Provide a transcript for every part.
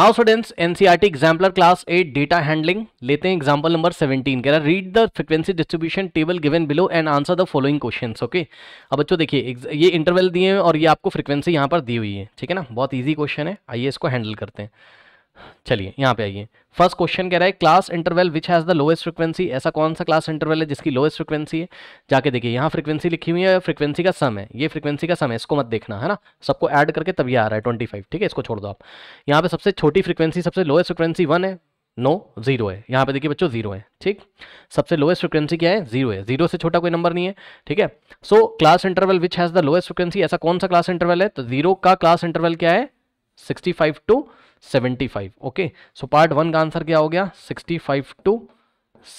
now students NCERT exemplar class eight data handling लेते हैं example number 17 कह रहा read the frequency distribution table given below and answer the following questions okay अब बच्चों देखिए ये इंटरवल दिए हैं और ये आपको फ्रिक्वेंसी यहाँ पर दी हुई है ठीक है ना बहुत ईजी क्वेश्चन है आइए इसको हैंडल करते हैं चलिए यहाँ पे आइए फर्स्ट क्वेश्चन कह रहा है class interval which has the lowest frequency ऐसा कौन सा क्लास इंटरवल है जिसकी लोएस्ट फ्रीक्वेंसी है जाके देखिए यहाँ फ्रीक्वेंसी लिखी हुई है फ्रीक्वेंसी का सम है ये फ्रीक्वेंसी का सम है इसको मत देखना है ना सबको ऐड करके तभी आ रहा है ट्वेंटी फाइव ठीक है इसको छोड़ दो आप यहाँ पे सबसे छोटी फ्रीक्वेंसी सबसे लोएस्ट फ्रीक्वेंसी वन है नो जीरो है यहाँ पे देखिए बच्चों जीरो है ठीक सबसे लोएस्ट फ्रिक्वेंसी क्या है जीरो है जीरो से छोटा कोई नंबर नहीं है ठीक है so class interval which has the lowest frequency ऐसा कौन सा क्लास इंटरवल है तो जीरो का क्लास इंटरवल क्या है 65 to 75 okay so part one का आंसर क्या हो गया 65 टू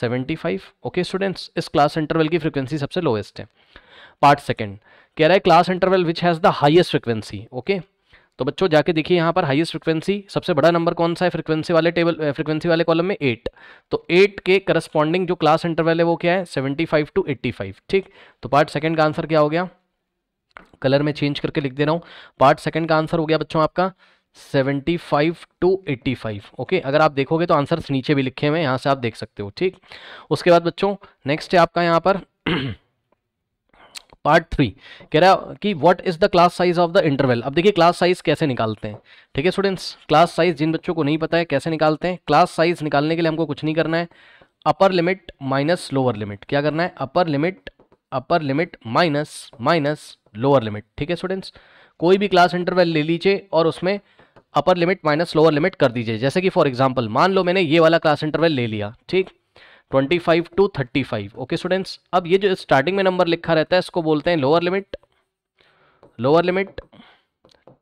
75 ओके स्टूडेंट्स इस क्लास इंटरवल की फ्रीक्वेंसी सबसे लोएस्ट है पार्ट सेकंड कह रहा है class interval which has the highest frequency okay तो बच्चों जाके देखिए यहाँ पर हाईएस्ट फ्रीक्वेंसी सबसे बड़ा नंबर कौन सा है फ्रीक्वेंसी वाले टेबल फ्रीक्वेंसी वाले कॉलम में एट तो एट के करस्पॉन्डिंग जो क्लास इंटरवल है वो क्या है seventy five to eighty five ठीक तो पार्ट सेकेंड का आंसर क्या हो गया कलर में चेंज करके लिख दे रहा हूँ पार्ट सेकंड का आंसर हो गया बच्चों आपका 75 टू 85 ओके अगर आप देखोगे तो आंसर नीचे भी लिखे हुए यहाँ से आप देख सकते हो ठीक उसके बाद बच्चों नेक्स्ट है आपका यहाँ पर पार्ट थ्री कह रहा कि what is the class size of the interval अब देखिए क्लास साइज कैसे निकालते हैं ठीक है स्टूडेंट्स क्लास साइज जिन बच्चों को नहीं पता है कैसे निकालते हैं क्लास साइज निकालने के लिए हमको कुछ नहीं करना है upper limit minus lower limit क्या करना है upper limit upper limit minus minus lower limit ठीक है स्टूडेंट्स कोई भी क्लास इंटरवल ले लीजिए और उसमें upper limit minus lower limit कर दीजिए जैसे कि फॉर एग्जाम्पल मान लो मैंने ये वाला क्लास इंटरवल ले लिया ठीक 25 टू 35 ओके स्टूडेंट्स अब ये जो स्टार्टिंग में नंबर लिखा रहता है इसको बोलते हैं लोअर लिमिट लोअर लिमिट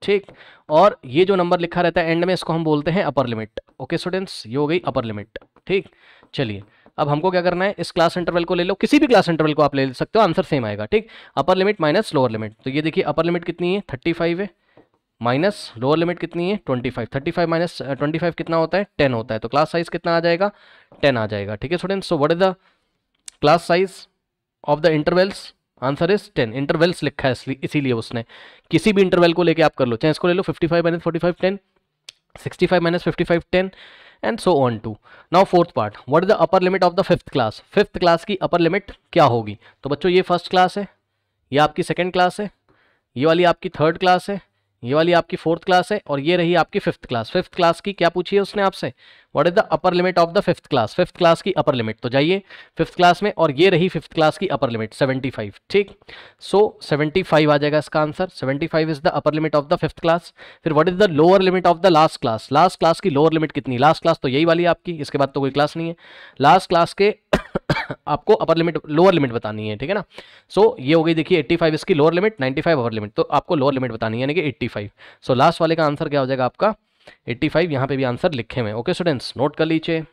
ठीक और ये जो नंबर लिखा रहता है एंड में इसको हम बोलते हैं अपर लिमिट ओके स्टूडेंट्स ये हो गई अपर लिमिट ठीक चलिए अब हमको क्या करना है इस क्लास इंटरवल को ले लो किसी भी क्लास इंटरवल को आप ले सकते हो आंसर सेम आएगा ठीक upper limit minus lower limit तो ये देखिए अपर लिमिट कितनी है थर्टी फाइव है माइनस लोअर लिमिट कितनी है twenty five thirty five minus twenty five कितना होता है टेन होता है तो क्लास साइज कितना आ जाएगा टेन आ जाएगा ठीक है student so what is the class size of the intervals answer is ten intervals लिखा है इसीलिए उसने किसी भी इंटरवेल को लेके आप कर लो चाहे इसको ले लो fifty five minus forty five ten sixty five minus fifty five ten and so on to now fourth part what is the upper limit of the fifth class fifth class की upper limit क्या होगी तो बच्चों ये first class है ये आपकी second class है ये वाली आपकी थर्ड क्लास है ये वाली आपकी फोर्थ क्लास है और ये रही आपकी फिफ्थ क्लास फिफ्थ क्लास की क्या पूछी है उसने आपसे what is the upper limit of the fifth class fifth class की अपर लिमिट तो जाइए फिफ्थ क्लास में और ये रही फिफ्थ क्लास की अपर लिमिट 75 ठीक सो so, 75 आ जाएगा इसका answer 75 is the upper limit of the fifth class फिर what is the lower limit of the last class last class की लोअर लिमिट कितनी लास्ट क्लास तो यही वाली आपकी इसके बाद तो कोई क्लास नहीं है लास्ट क्लास के आपको अपर लिमिट लोअर लिमिट बतानी है ठीक है ना सो so, ये हो गई देखिए 85 इसकी लोअर लिमिट 95 अपर लिमिट तो आपको लोअर लिमिट बतानी है यानी कि 85 सो so, लास्ट वाले का आंसर क्या हो जाएगा आपका 85 फाइव यहाँ पर भी आंसर लिखे हुए ओके स्टूडेंट्स नोट कर लीजिए